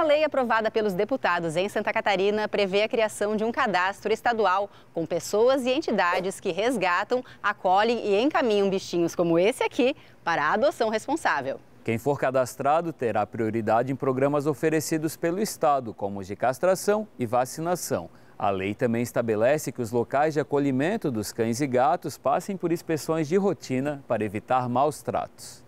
Uma lei aprovada pelos deputados em Santa Catarina prevê a criação de um cadastro estadual com pessoas e entidades que resgatam, acolhem e encaminham bichinhos como esse aqui para a adoção responsável. Quem for cadastrado terá prioridade em programas oferecidos pelo Estado, como os de castração e vacinação. A lei também estabelece que os locais de acolhimento dos cães e gatos passem por inspeções de rotina para evitar maus tratos.